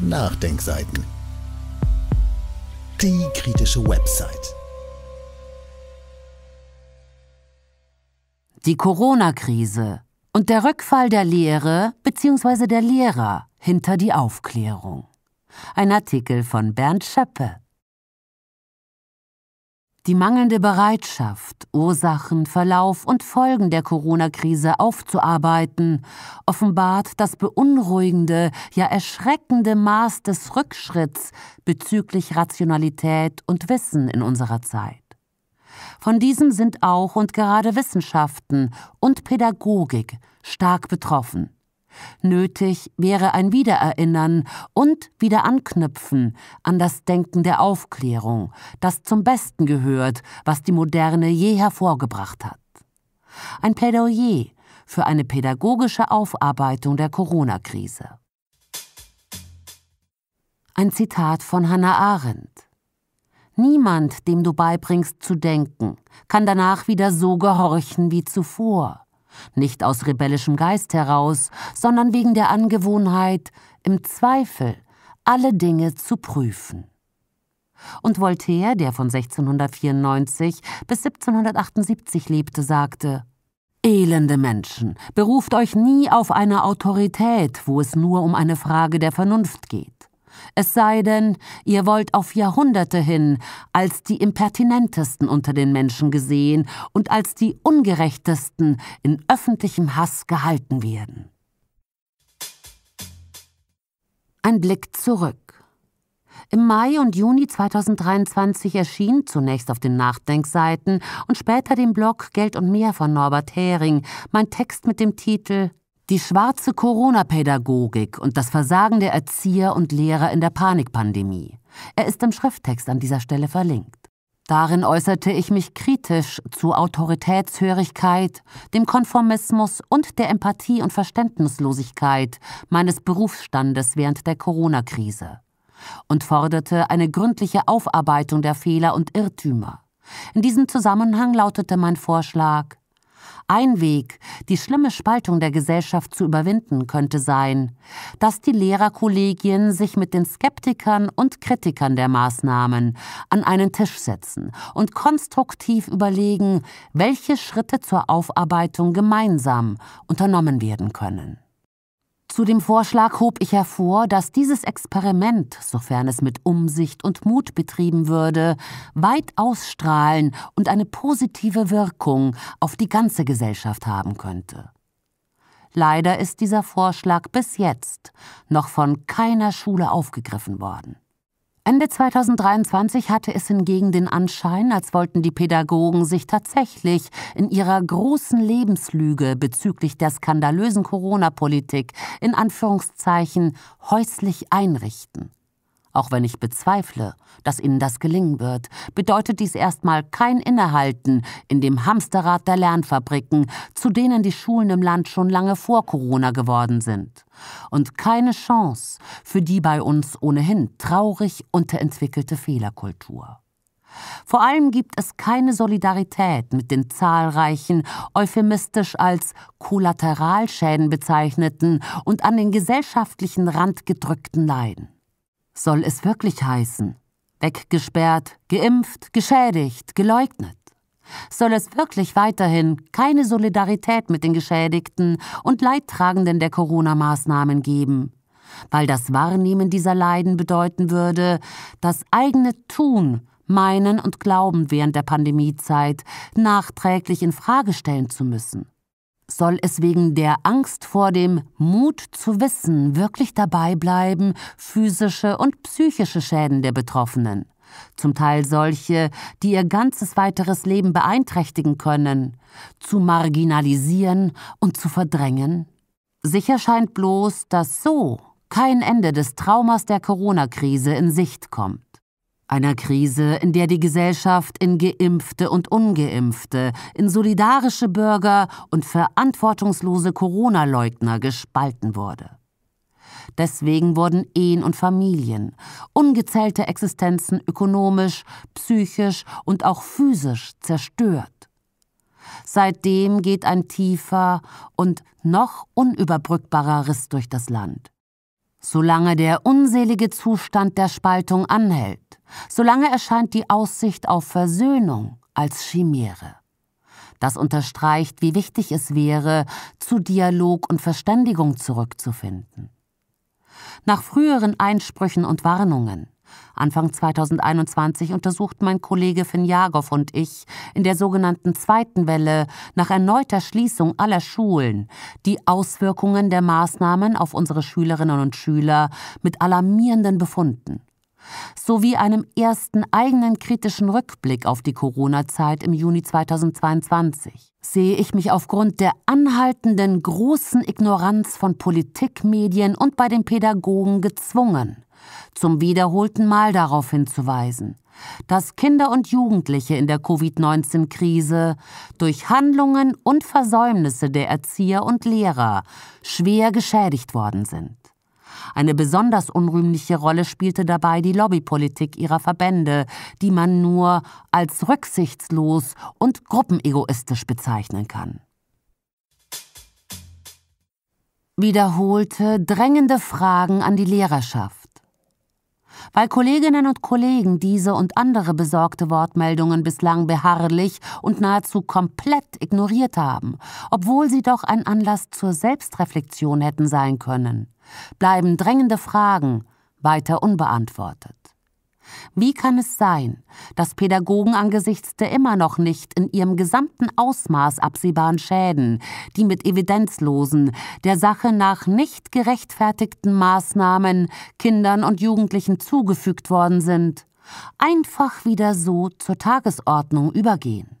Nachdenkseiten. Die kritische Website. Die Corona-Krise und der Rückfall der Lehre bzw. der Lehrer hinter die Aufklärung. Ein Artikel von Bernd Schöppe die mangelnde Bereitschaft, Ursachen, Verlauf und Folgen der Corona-Krise aufzuarbeiten, offenbart das beunruhigende, ja erschreckende Maß des Rückschritts bezüglich Rationalität und Wissen in unserer Zeit. Von diesem sind auch und gerade Wissenschaften und Pädagogik stark betroffen. Nötig wäre ein Wiedererinnern und Wiederanknüpfen an das Denken der Aufklärung, das zum Besten gehört, was die Moderne je hervorgebracht hat. Ein Plädoyer für eine pädagogische Aufarbeitung der Corona-Krise. Ein Zitat von Hannah Arendt. Niemand, dem du beibringst zu denken, kann danach wieder so gehorchen wie zuvor. Nicht aus rebellischem Geist heraus, sondern wegen der Angewohnheit, im Zweifel alle Dinge zu prüfen. Und Voltaire, der von 1694 bis 1778 lebte, sagte, Elende Menschen, beruft euch nie auf eine Autorität, wo es nur um eine Frage der Vernunft geht. Es sei denn, ihr wollt auf Jahrhunderte hin als die impertinentesten unter den Menschen gesehen und als die ungerechtesten in öffentlichem Hass gehalten werden. Ein Blick zurück. Im Mai und Juni 2023 erschien zunächst auf den Nachdenkseiten und später dem Blog Geld und mehr von Norbert Hering mein Text mit dem Titel die schwarze Corona-Pädagogik und das Versagen der Erzieher und Lehrer in der Panikpandemie. Er ist im Schrifttext an dieser Stelle verlinkt. Darin äußerte ich mich kritisch zu Autoritätshörigkeit, dem Konformismus und der Empathie und Verständnislosigkeit meines Berufsstandes während der Corona-Krise und forderte eine gründliche Aufarbeitung der Fehler und Irrtümer. In diesem Zusammenhang lautete mein Vorschlag ein Weg, die schlimme Spaltung der Gesellschaft zu überwinden, könnte sein, dass die Lehrerkollegien sich mit den Skeptikern und Kritikern der Maßnahmen an einen Tisch setzen und konstruktiv überlegen, welche Schritte zur Aufarbeitung gemeinsam unternommen werden können. Zu dem Vorschlag hob ich hervor, dass dieses Experiment, sofern es mit Umsicht und Mut betrieben würde, weit ausstrahlen und eine positive Wirkung auf die ganze Gesellschaft haben könnte. Leider ist dieser Vorschlag bis jetzt noch von keiner Schule aufgegriffen worden. Ende 2023 hatte es hingegen den Anschein, als wollten die Pädagogen sich tatsächlich in ihrer großen Lebenslüge bezüglich der skandalösen Corona-Politik in Anführungszeichen häuslich einrichten. Auch wenn ich bezweifle, dass Ihnen das gelingen wird, bedeutet dies erstmal kein Innehalten in dem Hamsterrad der Lernfabriken, zu denen die Schulen im Land schon lange vor Corona geworden sind. Und keine Chance für die bei uns ohnehin traurig unterentwickelte Fehlerkultur. Vor allem gibt es keine Solidarität mit den zahlreichen, euphemistisch als Kollateralschäden bezeichneten und an den gesellschaftlichen Rand gedrückten Leiden soll es wirklich heißen? Weggesperrt, geimpft, geschädigt, geleugnet? Soll es wirklich weiterhin keine Solidarität mit den Geschädigten und Leidtragenden der Corona-Maßnahmen geben? Weil das Wahrnehmen dieser Leiden bedeuten würde, das eigene Tun, Meinen und Glauben während der Pandemiezeit nachträglich in Frage stellen zu müssen soll es wegen der Angst vor dem Mut zu wissen wirklich dabei bleiben, physische und psychische Schäden der Betroffenen, zum Teil solche, die ihr ganzes weiteres Leben beeinträchtigen können, zu marginalisieren und zu verdrängen? Sicher scheint bloß, dass so kein Ende des Traumas der Corona-Krise in Sicht kommt einer Krise, in der die Gesellschaft in geimpfte und ungeimpfte, in solidarische Bürger und verantwortungslose Corona-Leugner gespalten wurde. Deswegen wurden Ehen und Familien, ungezählte Existenzen ökonomisch, psychisch und auch physisch zerstört. Seitdem geht ein tiefer und noch unüberbrückbarer Riss durch das Land. Solange der unselige Zustand der Spaltung anhält, Solange erscheint die Aussicht auf Versöhnung als Chimäre. Das unterstreicht, wie wichtig es wäre, zu Dialog und Verständigung zurückzufinden. Nach früheren Einsprüchen und Warnungen Anfang 2021 untersucht mein Kollege Finjagow und ich in der sogenannten zweiten Welle nach erneuter Schließung aller Schulen die Auswirkungen der Maßnahmen auf unsere Schülerinnen und Schüler mit alarmierenden Befunden sowie einem ersten eigenen kritischen Rückblick auf die Corona-Zeit im Juni 2022 sehe ich mich aufgrund der anhaltenden großen Ignoranz von Politik, Medien und bei den Pädagogen gezwungen, zum wiederholten Mal darauf hinzuweisen, dass Kinder und Jugendliche in der Covid-19-Krise durch Handlungen und Versäumnisse der Erzieher und Lehrer schwer geschädigt worden sind. Eine besonders unrühmliche Rolle spielte dabei die Lobbypolitik ihrer Verbände, die man nur als rücksichtslos und gruppenegoistisch bezeichnen kann. Wiederholte, drängende Fragen an die Lehrerschaft weil Kolleginnen und Kollegen diese und andere besorgte Wortmeldungen bislang beharrlich und nahezu komplett ignoriert haben, obwohl sie doch ein Anlass zur Selbstreflexion hätten sein können, bleiben drängende Fragen weiter unbeantwortet. Wie kann es sein, dass Pädagogen angesichts der immer noch nicht in ihrem gesamten Ausmaß absehbaren Schäden, die mit evidenzlosen, der Sache nach nicht gerechtfertigten Maßnahmen Kindern und Jugendlichen zugefügt worden sind, einfach wieder so zur Tagesordnung übergehen?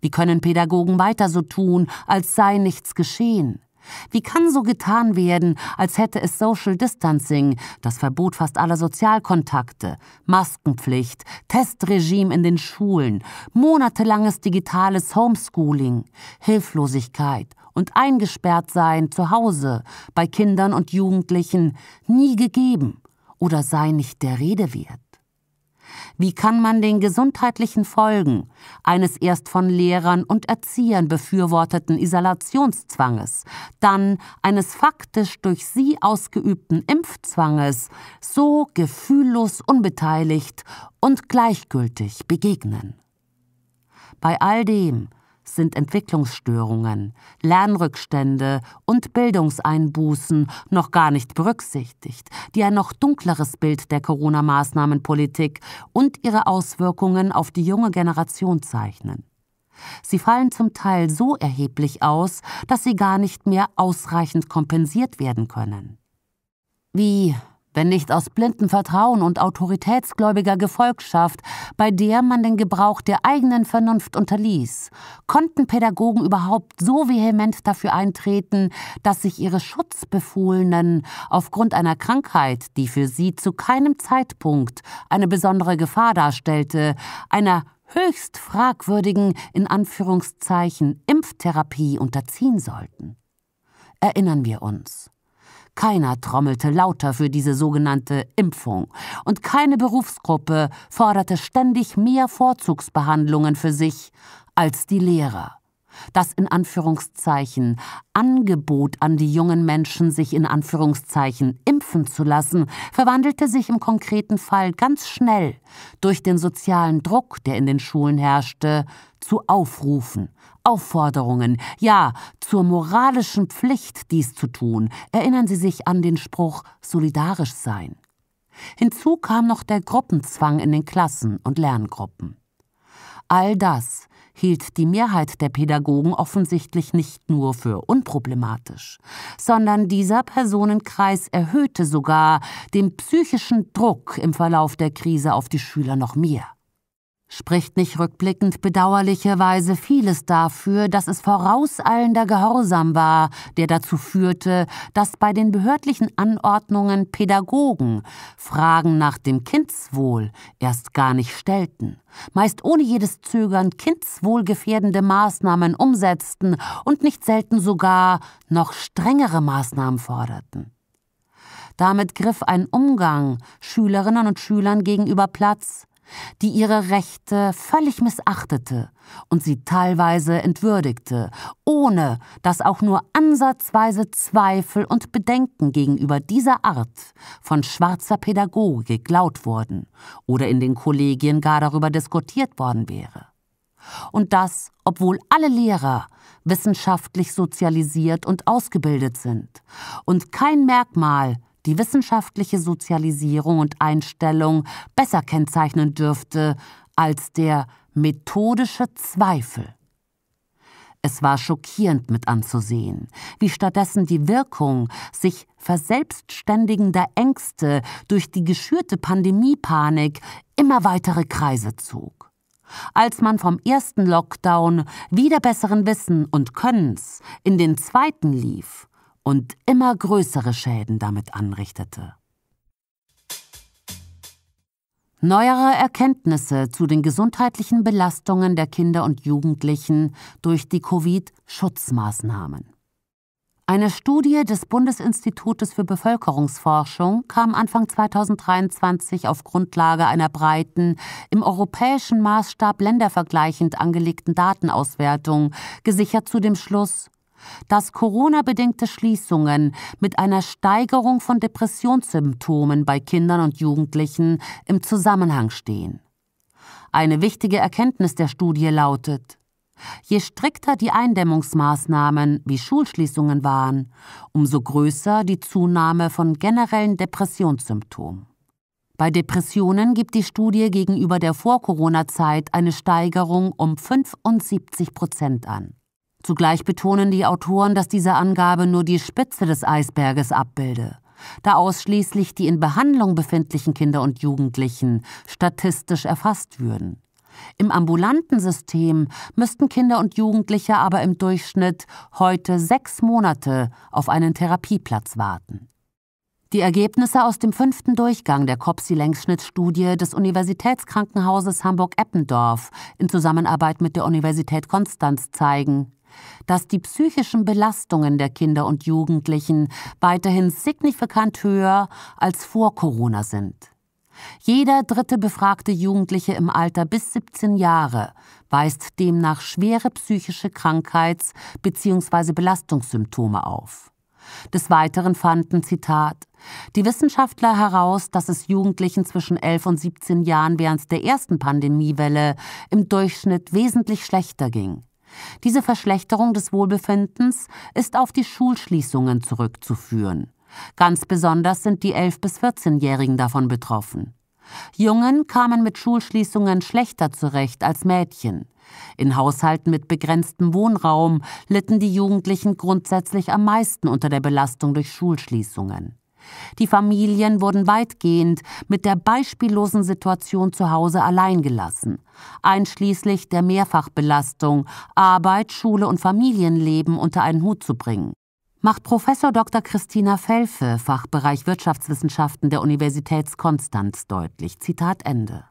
Wie können Pädagogen weiter so tun, als sei nichts geschehen? Wie kann so getan werden, als hätte es Social Distancing, das Verbot fast aller Sozialkontakte, Maskenpflicht, Testregime in den Schulen, monatelanges digitales Homeschooling, Hilflosigkeit und eingesperrt sein zu Hause bei Kindern und Jugendlichen nie gegeben oder sei nicht der Rede wert? Wie kann man den gesundheitlichen Folgen eines erst von Lehrern und Erziehern befürworteten Isolationszwanges, dann eines faktisch durch sie ausgeübten Impfzwanges so gefühllos unbeteiligt und gleichgültig begegnen? Bei all dem sind Entwicklungsstörungen, Lernrückstände und Bildungseinbußen noch gar nicht berücksichtigt, die ein noch dunkleres Bild der Corona-Maßnahmenpolitik und ihre Auswirkungen auf die junge Generation zeichnen. Sie fallen zum Teil so erheblich aus, dass sie gar nicht mehr ausreichend kompensiert werden können. Wie wenn nicht aus blindem Vertrauen und autoritätsgläubiger Gefolgschaft, bei der man den Gebrauch der eigenen Vernunft unterließ, konnten Pädagogen überhaupt so vehement dafür eintreten, dass sich ihre Schutzbefohlenen aufgrund einer Krankheit, die für sie zu keinem Zeitpunkt eine besondere Gefahr darstellte, einer höchst fragwürdigen, in Anführungszeichen, Impftherapie unterziehen sollten. Erinnern wir uns. Keiner trommelte lauter für diese sogenannte Impfung und keine Berufsgruppe forderte ständig mehr Vorzugsbehandlungen für sich als die Lehrer das in Anführungszeichen Angebot an die jungen Menschen, sich in Anführungszeichen impfen zu lassen, verwandelte sich im konkreten Fall ganz schnell durch den sozialen Druck, der in den Schulen herrschte, zu Aufrufen, Aufforderungen, ja, zur moralischen Pflicht, dies zu tun. Erinnern Sie sich an den Spruch solidarisch sein. Hinzu kam noch der Gruppenzwang in den Klassen und Lerngruppen. All das hielt die Mehrheit der Pädagogen offensichtlich nicht nur für unproblematisch, sondern dieser Personenkreis erhöhte sogar den psychischen Druck im Verlauf der Krise auf die Schüler noch mehr. Spricht nicht rückblickend bedauerlicherweise vieles dafür, dass es vorauseilender Gehorsam war, der dazu führte, dass bei den behördlichen Anordnungen Pädagogen Fragen nach dem Kindswohl erst gar nicht stellten, meist ohne jedes Zögern kindswohlgefährdende Maßnahmen umsetzten und nicht selten sogar noch strengere Maßnahmen forderten. Damit griff ein Umgang Schülerinnen und Schülern gegenüber Platz, die ihre Rechte völlig missachtete und sie teilweise entwürdigte, ohne dass auch nur ansatzweise Zweifel und Bedenken gegenüber dieser Art von schwarzer Pädagogik laut wurden oder in den Kollegien gar darüber diskutiert worden wäre. Und das, obwohl alle Lehrer wissenschaftlich sozialisiert und ausgebildet sind und kein Merkmal die wissenschaftliche Sozialisierung und Einstellung besser kennzeichnen dürfte als der methodische Zweifel. Es war schockierend mit anzusehen, wie stattdessen die Wirkung sich verselbstständigender Ängste durch die geschürte Pandemiepanik immer weitere Kreise zog. Als man vom ersten Lockdown wieder besseren Wissen und Könnens in den zweiten lief und immer größere Schäden damit anrichtete. Neuere Erkenntnisse zu den gesundheitlichen Belastungen der Kinder und Jugendlichen durch die Covid-Schutzmaßnahmen. Eine Studie des Bundesinstitutes für Bevölkerungsforschung kam Anfang 2023 auf Grundlage einer breiten, im europäischen Maßstab ländervergleichend angelegten Datenauswertung gesichert zu dem Schluss, dass Corona-bedingte Schließungen mit einer Steigerung von Depressionssymptomen bei Kindern und Jugendlichen im Zusammenhang stehen. Eine wichtige Erkenntnis der Studie lautet, je strikter die Eindämmungsmaßnahmen wie Schulschließungen waren, umso größer die Zunahme von generellen Depressionssymptomen. Bei Depressionen gibt die Studie gegenüber der Vor-Corona-Zeit eine Steigerung um 75 Prozent an. Zugleich betonen die Autoren, dass diese Angabe nur die Spitze des Eisberges abbilde, da ausschließlich die in Behandlung befindlichen Kinder und Jugendlichen statistisch erfasst würden. Im ambulanten System müssten Kinder und Jugendliche aber im Durchschnitt heute sechs Monate auf einen Therapieplatz warten. Die Ergebnisse aus dem fünften Durchgang der COPSI-Längsschnittstudie des Universitätskrankenhauses Hamburg-Eppendorf in Zusammenarbeit mit der Universität Konstanz zeigen, dass die psychischen Belastungen der Kinder und Jugendlichen weiterhin signifikant höher als vor Corona sind. Jeder dritte befragte Jugendliche im Alter bis 17 Jahre weist demnach schwere psychische Krankheits- bzw. Belastungssymptome auf. Des Weiteren fanden, Zitat, die Wissenschaftler heraus, dass es Jugendlichen zwischen 11 und 17 Jahren während der ersten Pandemiewelle im Durchschnitt wesentlich schlechter ging. Diese Verschlechterung des Wohlbefindens ist auf die Schulschließungen zurückzuführen. Ganz besonders sind die 11- bis 14-Jährigen davon betroffen. Jungen kamen mit Schulschließungen schlechter zurecht als Mädchen. In Haushalten mit begrenztem Wohnraum litten die Jugendlichen grundsätzlich am meisten unter der Belastung durch Schulschließungen. Die Familien wurden weitgehend mit der beispiellosen Situation zu Hause allein gelassen, einschließlich der Mehrfachbelastung, Arbeit, Schule und Familienleben unter einen Hut zu bringen. Macht Professor Dr. Christina Felfe, Fachbereich Wirtschaftswissenschaften der Universitäts Konstanz deutlich. Zitat Ende.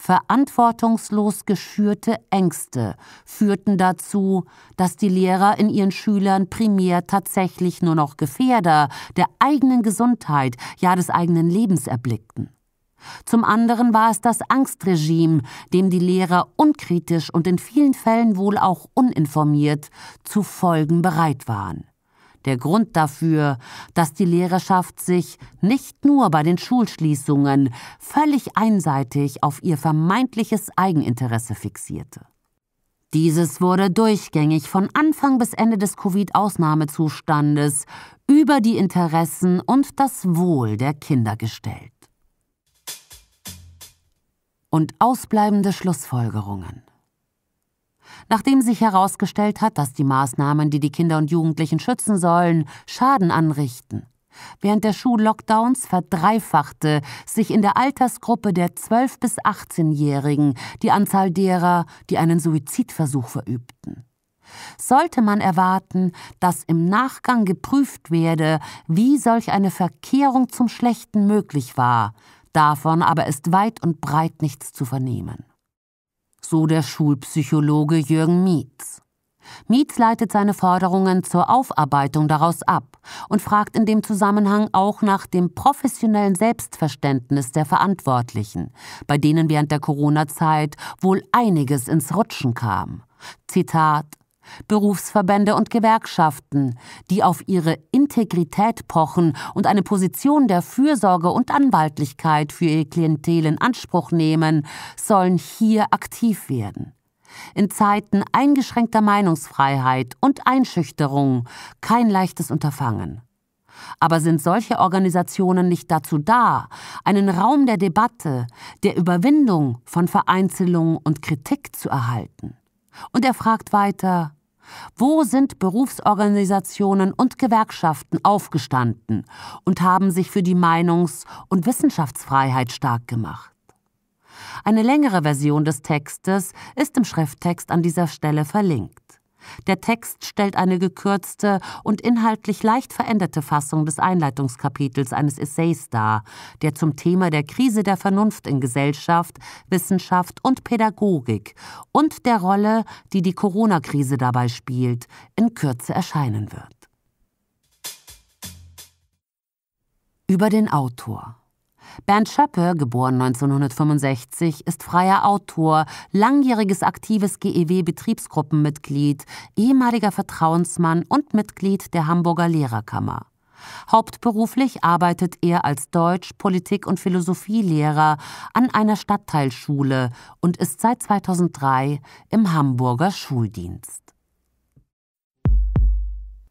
Verantwortungslos geschürte Ängste führten dazu, dass die Lehrer in ihren Schülern primär tatsächlich nur noch Gefährder der eigenen Gesundheit, ja des eigenen Lebens erblickten. Zum anderen war es das Angstregime, dem die Lehrer unkritisch und in vielen Fällen wohl auch uninformiert zu folgen bereit waren der Grund dafür, dass die Lehrerschaft sich nicht nur bei den Schulschließungen völlig einseitig auf ihr vermeintliches Eigeninteresse fixierte. Dieses wurde durchgängig von Anfang bis Ende des Covid-Ausnahmezustandes über die Interessen und das Wohl der Kinder gestellt. Und ausbleibende Schlussfolgerungen. Nachdem sich herausgestellt hat, dass die Maßnahmen, die die Kinder und Jugendlichen schützen sollen, Schaden anrichten. Während der Schullockdowns verdreifachte sich in der Altersgruppe der 12- bis 18-Jährigen die Anzahl derer, die einen Suizidversuch verübten. Sollte man erwarten, dass im Nachgang geprüft werde, wie solch eine Verkehrung zum Schlechten möglich war, davon aber ist weit und breit nichts zu vernehmen so der Schulpsychologe Jürgen Mietz. Mietz leitet seine Forderungen zur Aufarbeitung daraus ab und fragt in dem Zusammenhang auch nach dem professionellen Selbstverständnis der Verantwortlichen, bei denen während der Corona-Zeit wohl einiges ins Rutschen kam. Zitat Berufsverbände und Gewerkschaften, die auf ihre Integrität pochen und eine Position der Fürsorge und Anwaltlichkeit für ihr Klientel in Anspruch nehmen, sollen hier aktiv werden. In Zeiten eingeschränkter Meinungsfreiheit und Einschüchterung kein leichtes Unterfangen. Aber sind solche Organisationen nicht dazu da, einen Raum der Debatte, der Überwindung von Vereinzelung und Kritik zu erhalten? Und er fragt weiter, wo sind Berufsorganisationen und Gewerkschaften aufgestanden und haben sich für die Meinungs- und Wissenschaftsfreiheit stark gemacht? Eine längere Version des Textes ist im Schrifttext an dieser Stelle verlinkt. Der Text stellt eine gekürzte und inhaltlich leicht veränderte Fassung des Einleitungskapitels eines Essays dar, der zum Thema der Krise der Vernunft in Gesellschaft, Wissenschaft und Pädagogik und der Rolle, die die Corona-Krise dabei spielt, in Kürze erscheinen wird. Über den Autor. Bernd Schöppe, geboren 1965, ist freier Autor, langjähriges aktives GEW-Betriebsgruppenmitglied, ehemaliger Vertrauensmann und Mitglied der Hamburger Lehrerkammer. Hauptberuflich arbeitet er als Deutsch-, Politik- und Philosophielehrer an einer Stadtteilschule und ist seit 2003 im Hamburger Schuldienst.